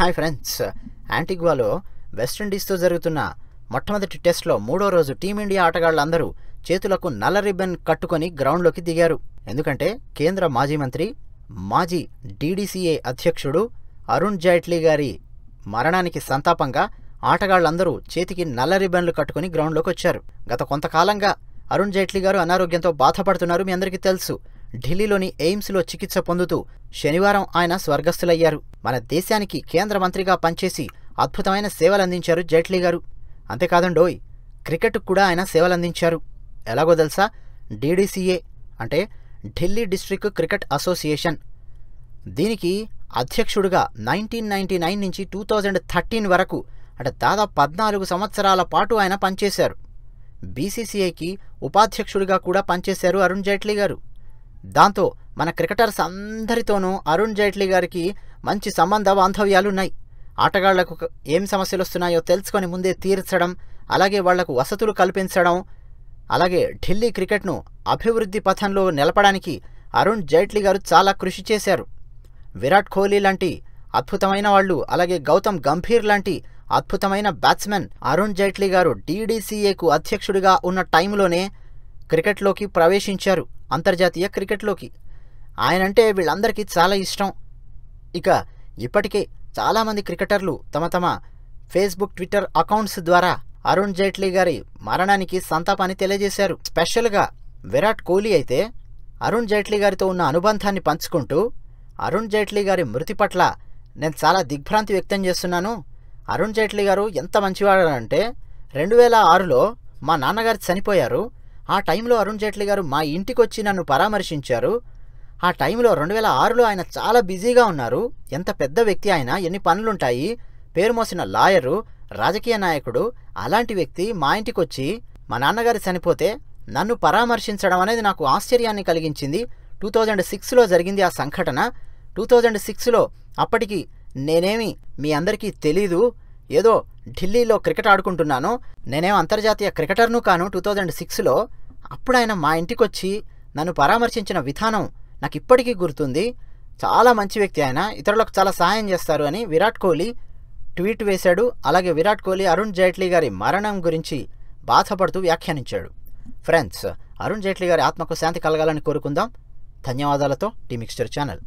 hi friends యాంటిగ్వాలో వెస్టిండీస్తో జరుగుతున్న మొట్టమొదటి టెస్ట్లో మూడో రోజు టీమిండియా ఆటగాళ్లందరూ చేతులకు నల్ల రిబ్బన్ కట్టుకొని గ్రౌండ్లోకి దిగారు ఎందుకంటే కేంద్ర మాజీ మంత్రి మాజీ డీడీసీఏ అధ్యక్షుడు అరుణ్ జైట్లీ గారి మరణానికి సంతాపంగా ఆటగాళ్లందరూ చేతికి నల్ల రిబ్బన్లు కట్టుకుని గ్రౌండ్లోకి వచ్చారు గత కొంతకాలంగా అరుణ్ జైట్లీ గారు అనారోగ్యంతో బాధపడుతున్నారు మీ అందరికీ తెలుసు ఢిల్లీలోని ఎయిమ్స్లో చికిత్స పొందుతూ శనివారం ఆయన స్వర్గస్థులయ్యారు మన దేశానికి కేంద్ర మంత్రిగా పనిచేసి అద్భుతమైన సేవలందించారు జైట్లీ గారు అంతేకాదండోయ్ క్రికెట్కు కూడా ఆయన సేవలందించారు ఎలాగో తెలుసా డీడీసీఏ అంటే ఢిల్లీ డిస్ట్రిక్ట్ క్రికెట్ అసోసియేషన్ దీనికి అధ్యక్షుడుగా నైన్టీన్ నైన్టీ నైన్ నుంచి టూ థౌజండ్ థర్టీన్ వరకు అంటే దాదాపు పద్నాలుగు సంవత్సరాల పాటు ఆయన పనిచేశారు బీసీసీఐకి ఉపాధ్యక్షుడిగా కూడా పనిచేశారు అరుణ్ జైట్లీ గారు దాంతో మన క్రికెటర్స్ అందరితోనూ అరుణ్ జైట్లీ గారికి మంచి సంబంధ బాంధవ్యాలున్నాయి ఆటగాళ్లకు ఏం సమస్యలు వస్తున్నాయో తెలుసుకొని ముందే తీర్చడం అలాగే వాళ్లకు వసతులు కల్పించడం అలాగే ఢిల్లీ క్రికెట్ను అభివృద్ధి పథంలో నిలపడానికి అరుణ్ జైట్లీ గారు చాలా కృషి చేశారు విరాట్ కోహ్లీ లాంటి అద్భుతమైన వాళ్ళు అలాగే గౌతమ్ గంభీర్ లాంటి అద్భుతమైన బ్యాట్స్మెన్ అరుణ్ జైట్లీ గారు డీడీసీఏకు అధ్యక్షుడిగా ఉన్న టైంలోనే క్రికెట్లోకి ప్రవేశించారు అంతర్జాతీయ క్రికెట్లోకి ఆయన అంటే వీళ్ళందరికీ చాలా ఇష్టం ఇక ఇప్పటికే చాలామంది క్రికెటర్లు తమ తమ ఫేస్బుక్ ట్విట్టర్ అకౌంట్స్ ద్వారా అరుణ్ జైట్లీ గారి మరణానికి సంతాపాన్ని తెలియజేశారు స్పెషల్గా విరాట్ కోహ్లీ అయితే అరుణ్ జైట్లీ గారితో ఉన్న అనుబంధాన్ని పంచుకుంటూ అరుణ్ జైట్లీ గారి మృతి పట్ల నేను చాలా దిగ్భ్రాంతి వ్యక్తం చేస్తున్నాను అరుణ్ జైట్లీ గారు ఎంత మంచివాడారంటే రెండు వేల ఆరులో మా నాన్నగారు చనిపోయారు ఆ టైంలో అరుణ్ జైట్లీ గారు మా ఇంటికి వచ్చి నన్ను పరామర్శించారు ఆ టైంలో రెండు వేల ఆరులో ఆయన చాలా బిజీగా ఉన్నారు ఎంత పెద్ద వ్యక్తి ఆయన ఎన్ని పనులుంటాయి పేరు మోసిన లాయరు రాజకీయ నాయకుడు అలాంటి వ్యక్తి మా ఇంటికి వచ్చి మా నాన్నగారు చనిపోతే నన్ను పరామర్శించడం అనేది నాకు ఆశ్చర్యాన్ని కలిగించింది టూ థౌజండ్ సిక్స్లో జరిగింది ఆ సంఘటన టూ థౌజండ్ సిక్స్లో అప్పటికి నేనేమి మీ అందరికీ తెలీదు ఏదో ఢిల్లీలో క్రికెట్ ఆడుకుంటున్నాను నేనేం అంతర్జాతీయ క్రికెటర్ను కాను టూ థౌజండ్ సిక్స్లో అప్పుడు ఆయన మా ఇంటికొచ్చి నన్ను పరామర్శించిన విధానం నాకు ఇప్పటికీ గుర్తుంది చాలా మంచి వ్యక్తి ఆయన ఇతరులకు చాలా సహాయం చేస్తారు అని విరాట్ కోహ్లీ ట్వీట్ వేశాడు అలాగే విరాట్ కోహ్లీ అరుణ్ జైట్లీ గారి మరణం గురించి బాధపడుతూ వ్యాఖ్యానించాడు ఫ్రెండ్స్ అరుణ్ జైట్లీ గారి ఆత్మకు శాంతి కలగాలని కోరుకుందాం ధన్యవాదాలతో టీమిక్స్చర్ ఛానల్